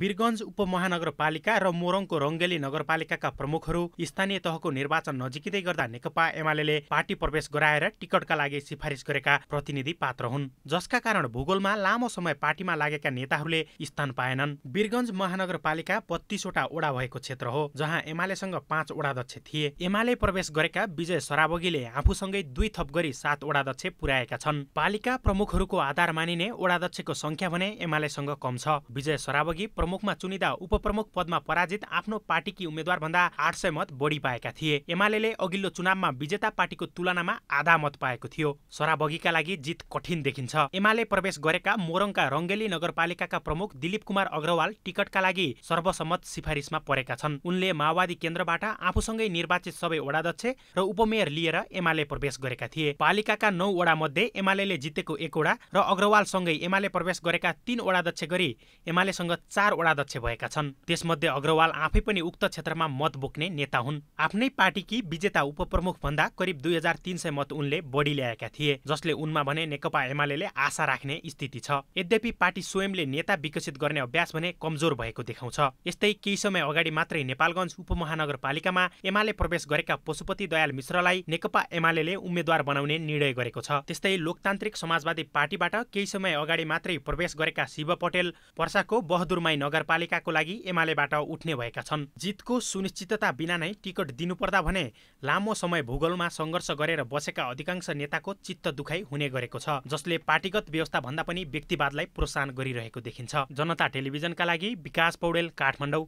वीरगञ्ज उपमहानगरपालिका र मोरङको रङ्गेली नगरपालिकाका प्रमुखहरू स्थानीय तहको निर्वाचन नजिकै गर्दा नेकपा एमाले पार्टी प्रवेश गराएर टिकटका लागि सिफारिस गरेका प्रतिनिधि पात्र हुन् जसका कारण भूगोलमा लामो समय पार्टीमा लागेका नेताहरूले स्थान पाएनन् वीरगञ्ज महानगरपालिका बत्तीसवटा ओडा भएको क्षेत्र हो जहाँ एमालेसँग पाँच ओडाध्यक्ष थिए एमाले प्रवेश गरेका विजय सराबगीले आफूसँगै दुई थप गरी सात ओडाध्यक्ष पुर्याएका छन् पालिका प्रमुखहरूको आधार मानिने ओडाध्यक्षको संख्या भने एमालेसँग कम छ विजय सराबगी प्रमुखमा चुनिँदा उपप्रमुख पदमा पराजित आफ्नो पार्टीकी उम्मेद्वारभन्दा आठ सय मत बढी पाएका थिए एमाले अघिल्लो चुनावमा विजेता पार्टीको तुलनामा आधा मत पाएको थियो सराबगीका लागि जित कठिन देखिन्छ एमाले प्रवेश गरेका मोरङका रङ्गेली नगरपालिकाका प्रमुख दिलीप कुमार अग्रवाल टिकटका लागि सर्वसम्मत सिफारिसमा परेका छन् उनले माओवादी केन्द्रबाट आफूसँगै निर्वाचित सबै वडाध्यक्ष र उपमेयर लिएर एमाले प्रवेश गरेका थिए पालिकाका नौ वडा मध्ये एमाले जितेको एकवटा र अग्रवालसँगै एमाले प्रवेश गरेका तीन वडाध्यक्ष गरी एमालेसँग चार चारवटा अध्यक्ष भएका छन् त्यसमध्ये अग्रवाल आफै पनि उक्त क्षेत्रमा मत बोक्ने नेता हुन् आफ्नै पार्टीकी विजेता उपप्रमुख भन्दा करिब दुई हजार तीन सय मत उनले बढी ल्याएका थिए जसले उनमा भने नेकपा एमाले आशा राख्ने स्थिति छ यद्यपि पार्टी स्वयंले नेता विकसित गर्ने अभ्यास भने कमजोर भएको देखाउँछ यस्तै केही समय अगाडि मात्रै नेपालगञ्ज उपमहानगरपालिकामा एमाले प्रवेश गरेका पशुपति दयाल मिश्रलाई नेकपा एमाले उम्मेद्वार बनाउने निर्णय गरेको छ त्यस्तै लोकतान्त्रिक समाजवादी पार्टीबाट केही समय अगाडि मात्रै प्रवेश गरेका शिव पटेल पर्साको बहदुरमाई नगरपालिकाको लागि एमालेबाट उठ्ने भएका छन् जितको सुनिश्चितता बिना नै टिकट दिनुपर्दा भने लामो समय भूगोलमा सङ्घर्ष गरेर बसेका अधिकांश नेताको चित्त दुखाइ हुने गरेको छ जसले पार्टीगत व्यवस्था भन्दा पनि व्यक्तिवादलाई प्रोत्साहन गरिरहेको देखिन्छ जनता टेलिभिजनका लागि विकास पौडेल काठमाडौँ